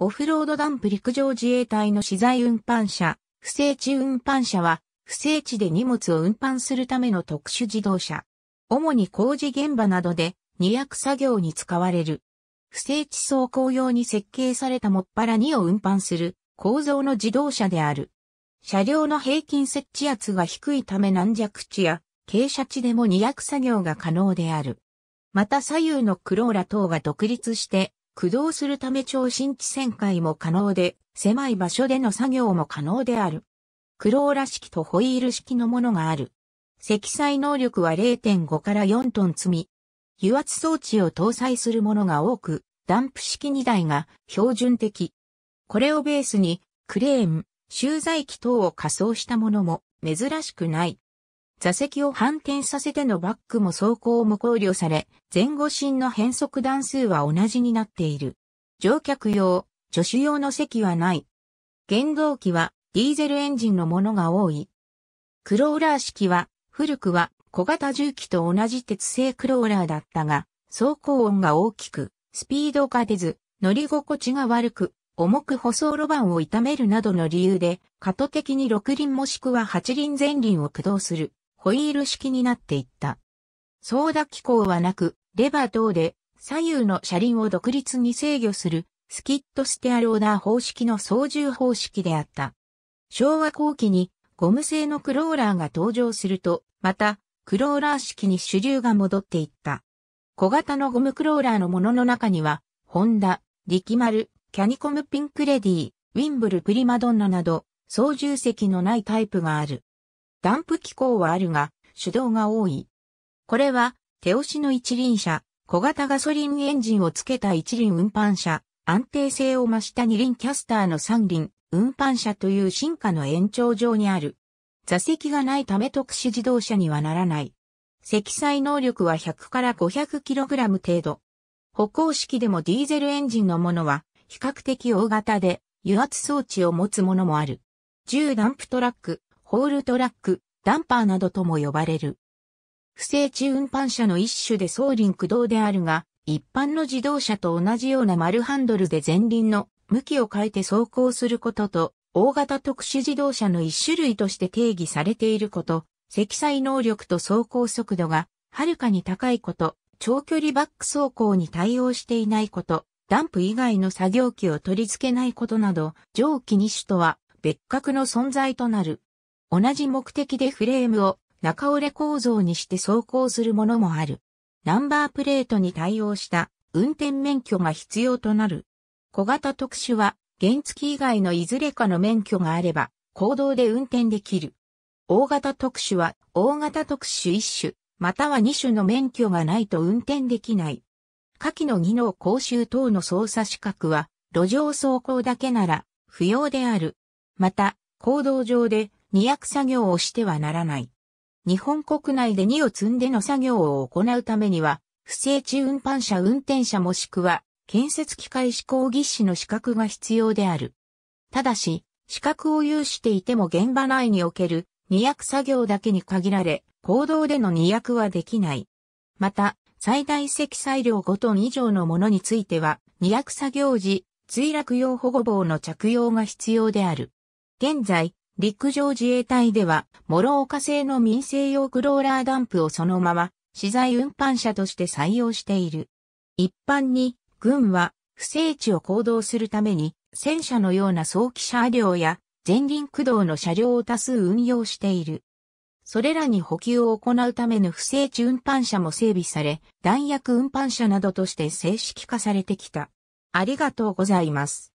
オフロードダンプ陸上自衛隊の資材運搬車、不整地運搬車は、不整地で荷物を運搬するための特殊自動車。主に工事現場などで、二役作業に使われる。不整地走行用に設計されたもっぱら2を運搬する構造の自動車である。車両の平均設置圧が低いため軟弱地や傾斜地でも二役作業が可能である。また左右のクローラ等が独立して駆動するため超新地旋回も可能で、狭い場所での作業も可能である。クローラ式とホイール式のものがある。積載能力は0.5から4トン積み。油圧装置を搭載するものが多く、ダンプ式2台が標準的。これをベースに、クレーン、集材機等を仮装したものも珍しくない。座席を反転させてのバックも走行も考慮され、前後進の変速段数は同じになっている。乗客用、助手用の席はない。原動機はディーゼルエンジンのものが多い。クローラー式は、古くは小型重機と同じ鉄製クローラーだったが、走行音が大きく、スピードが出ず、乗り心地が悪く、重く舗装路盤を傷めるなどの理由で、過渡的に6輪もしくは8輪前輪を駆動する。ホイール式になっていった。操舵機構はなく、レバー等で左右の車輪を独立に制御するスキットステアローダー方式の操縦方式であった。昭和後期にゴム製のクローラーが登場すると、また、クローラー式に主流が戻っていった。小型のゴムクローラーのものの中には、ホンダ、力丸、キャニコムピンクレディ、ウィンブルプリマドンナなど、操縦席のないタイプがある。ダンプ機構はあるが、手動が多い。これは、手押しの一輪車、小型ガソリンエンジンをつけた一輪運搬車、安定性を増した二輪キャスターの三輪、運搬車という進化の延長上にある。座席がないため特殊自動車にはならない。積載能力は100から 500kg 程度。歩行式でもディーゼルエンジンのものは比較的大型で油圧装置を持つものもある。重ダンプトラック、ホールトラック、ダンパーなどとも呼ばれる。不正地運搬車の一種で送輪駆動であるが、一般の自動車と同じような丸ハンドルで前輪の向きを変えて走行することと、大型特殊自動車の一種類として定義されていること、積載能力と走行速度がはるかに高いこと、長距離バック走行に対応していないこと、ダンプ以外の作業機を取り付けないことなど、上記2種とは別格の存在となる。同じ目的でフレームを中折れ構造にして走行するものもある。ナンバープレートに対応した運転免許が必要となる。小型特殊は原付以外のいずれかの免許があれば行動で運転できる。大型特殊は大型特殊1種、または2種の免許がないと運転できない。下記の技能講習等の操作資格は路上走行だけなら不要である。また、行動上で二役作業をしてはならない。日本国内で荷を積んでの作業を行うためには、不正地運搬車運転者もしくは、建設機械施工技師の資格が必要である。ただし、資格を有していても現場内における二役作業だけに限られ、行動での二役はできない。また、最大積載量5トン以上のものについては、二役作業時、墜落用保護棒の着用が必要である。現在、陸上自衛隊では、諸岡製の民生用クローラーダンプをそのまま、資材運搬車として採用している。一般に、軍は、不正地を行動するために、戦車のような早期車両や、前輪駆動の車両を多数運用している。それらに補給を行うための不正地運搬車も整備され、弾薬運搬車などとして正式化されてきた。ありがとうございます。